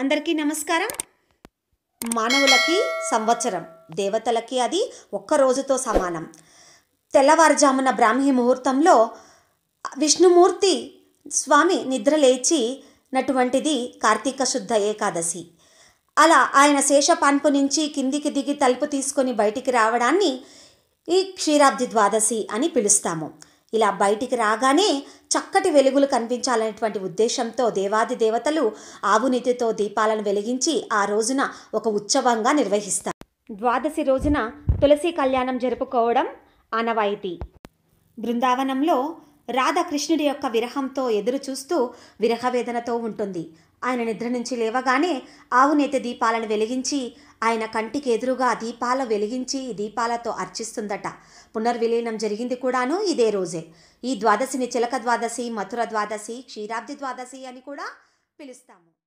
అందరికీ నమస్కారం మానవులకి సంవత్సరం దేవతలకి అది ఒక్క రోజుతో సమానం తెల్లవారుజామున బ్రాహ్మీ ముహూర్తంలో విష్ణుమూర్తి స్వామి నిద్ర లేచినటువంటిది కార్తీక శుద్ధ ఏకాదశి అలా ఆయన శేషపాన్పు నుంచి కిందికి దిగి తలుపు తీసుకొని బయటికి రావడాన్ని ఈ క్షీరాబ్ది ద్వాదశి అని పిలుస్తాము ఇలా బయటికి రాగానే చక్కటి వెలుగులు కనిపించాలనేటువంటి ఉద్దేశంతో దేవాది దేవతలు ఆవునిధితో దీపాలను వెలిగించి ఆ రోజున ఒక ఉత్సవంగా నిర్వహిస్తారు ద్వాదశి రోజున తులసి కళ్యాణం జరుపుకోవడం ఆనవాయితీ బృందావనంలో రాధాకృష్ణుడి యొక్క విరహంతో ఎదురు చూస్తూ విరహవేదనతో ఉంటుంది ఆయన నిద్ర నుంచి లేవగానే ఆవునేత దీపాలను వెలిగించి ఆయన కంటికి ఎదురుగా దీపాల వెలిగించి దీపాలతో అర్చిస్తుందట పునర్విలీనం జరిగింది కూడాను ఇదే రోజే ఈ ద్వాదశిని చిలక ద్వాదశి మథుర ద్వాదశి క్షీరాబ్ది ద్వాదశి అని కూడా పిలుస్తాము